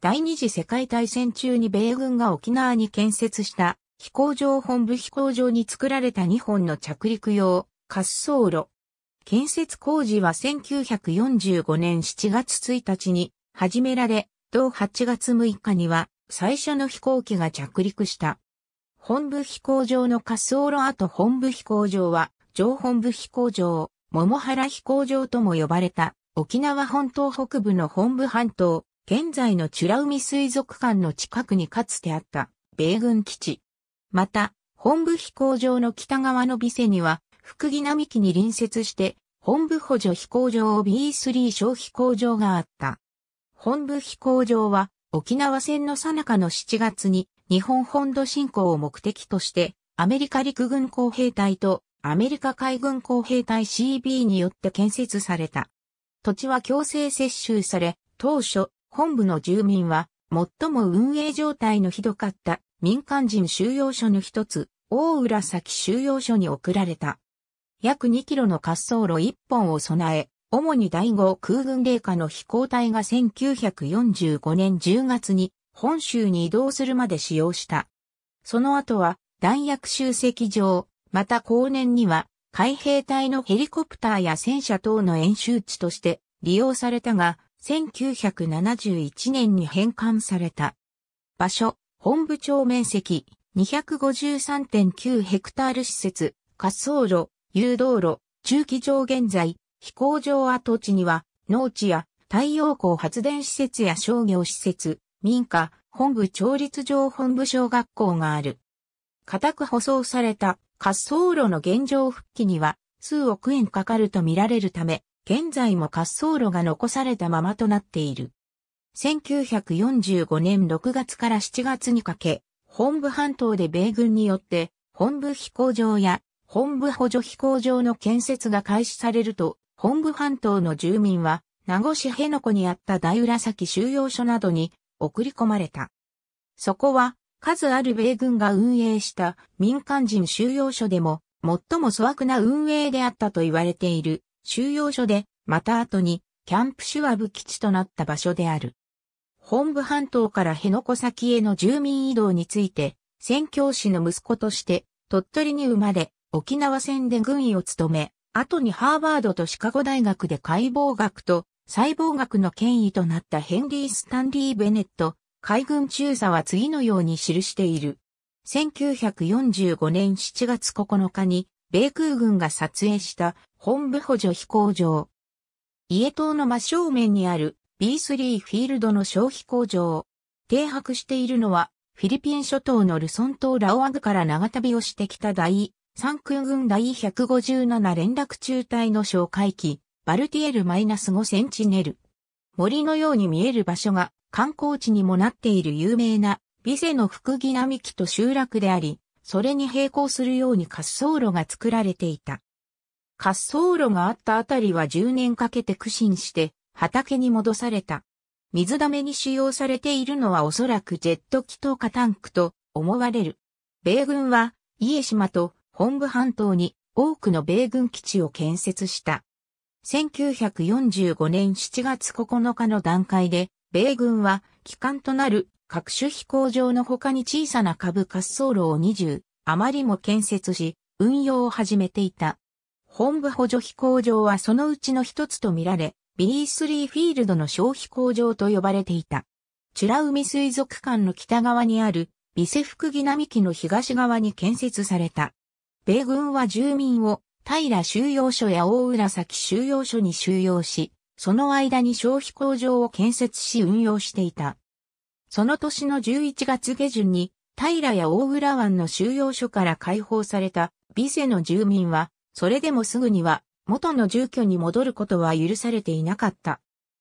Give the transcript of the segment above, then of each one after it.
第二次世界大戦中に米軍が沖縄に建設した飛行場本部飛行場に作られた2本の着陸用滑走路。建設工事は1945年7月1日に始められ、同8月6日には最初の飛行機が着陸した。本部飛行場の滑走路後本部飛行場は、上本部飛行場、桃原飛行場とも呼ばれた、沖縄本島北部の本部半島、現在のチュラウミ水族館の近くにかつてあった米軍基地。また、本部飛行場の北側のビセには、福木並木に隣接して、本部補助飛行場 B3 小飛行場があった。本部飛行場は、沖縄戦の最中の7月に、日本本土侵攻を目的として、アメリカ陸軍工兵隊とアメリカ海軍工兵隊 CB によって建設された。土地は強制接収され、当初、本部の住民は、最も運営状態のひどかった民間人収容所の一つ、大浦崎収容所に送られた。約2キロの滑走路1本を備え、主に第5空軍霊下の飛行隊が1945年10月に本州に移動するまで使用した。その後は弾薬集積場、また後年には海兵隊のヘリコプターや戦車等の演習地として利用されたが、1971年に返還された。場所、本部町面積253.9ヘクタール施設、滑走路、誘導路、駐機場現在、飛行場跡地には、農地や太陽光発電施設や商業施設、民家、本部町立上本部小学校がある。固く舗装された滑走路の現状復帰には数億円かかると見られるため、現在も滑走路が残されたままとなっている。1945年6月から7月にかけ、本部半島で米軍によって本部飛行場や本部補助飛行場の建設が開始されると、本部半島の住民は名護市辺野古にあった大浦崎収容所などに送り込まれた。そこは数ある米軍が運営した民間人収容所でも最も粗悪な運営であったと言われている収容所で、また後に、キャンプシュワブ基地となった場所である。本部半島から辺野古先への住民移動について、宣教師の息子として、鳥取に生まれ、沖縄戦で軍医を務め、後にハーバードとシカゴ大学で解剖学と細胞学の権威となったヘンリー・スタンリー・ベネット、海軍中佐は次のように記している。1945年7月9日に、米空軍が撮影した本部補助飛行場。家島の真正面にある B3 フィールドの小飛行場。停泊しているのはフィリピン諸島のルソン島ラオアグから長旅をしてきた第3空軍第157連絡中隊の哨戒機、バルティエル -5 センチネル。森のように見える場所が観光地にもなっている有名なビセの福木並木と集落であり、それに並行するように滑走路が作られていた。滑走路があったあたりは10年かけて苦心して畑に戻された。水溜めに使用されているのはおそらくジェット機とかタンクと思われる。米軍は家島と本部半島に多くの米軍基地を建設した。1945年7月9日の段階で、米軍は機関となる各種飛行場の他に小さな株滑走路を20余りも建設し、運用を始めていた。本部補助飛行場はそのうちの一つとみられ、B3 フィールドの消費工場と呼ばれていた。チュラ海水族館の北側にある、ビセフクギ並木の東側に建設された。米軍は住民を、平収容所や大浦崎収容所に収容し、その間に消費工場を建設し運用していた。その年の11月下旬に、平や大浦湾の収容所から解放されたビセの住民は、それでもすぐには元の住居に戻ることは許されていなかった。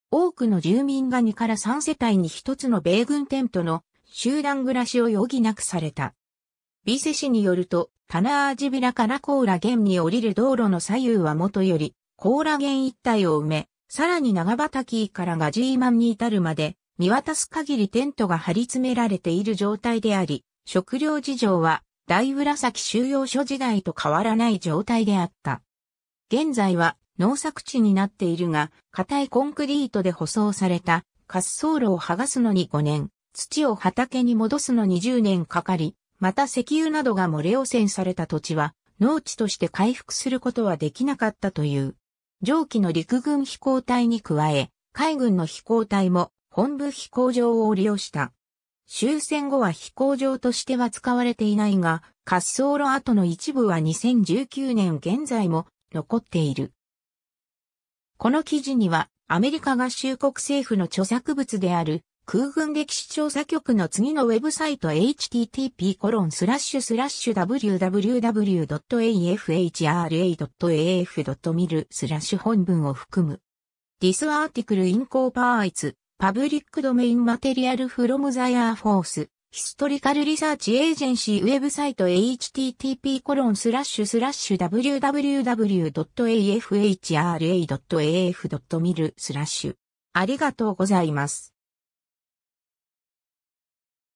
多くの住民が2から3世帯に1つの米軍テントの集団暮らしを余儀なくされた。ビセ氏によると、タナアージビラからコーラゲンに降りる道路の左右は元より、コーラゲン一帯を埋め、さらに長畑からガジーマンに至るまで、見渡す限りテントが張り詰められている状態であり、食料事情は大紫収容所時代と変わらない状態であった。現在は農作地になっているが、硬いコンクリートで舗装された滑走路を剥がすのに5年、土を畑に戻すのに10年かかり、また石油などが漏れ汚染された土地は農地として回復することはできなかったという。上記の陸軍飛行隊に加え、海軍の飛行隊も本部飛行場を利用した。終戦後は飛行場としては使われていないが、滑走路跡の一部は2019年現在も残っている。この記事には、アメリカ合衆国政府の著作物である空軍歴史調査局の次のウェブサイト http://www.afhra.af.mil/ 本文を含む This article incorporates パブリックドメインマテリアルフロムザヤーフォース、ヒストリカルリサーチエージェンシーウェブサイト http コロンスラッシュスラッシュ www.afhra.af.mil スラッシュありがとうございます。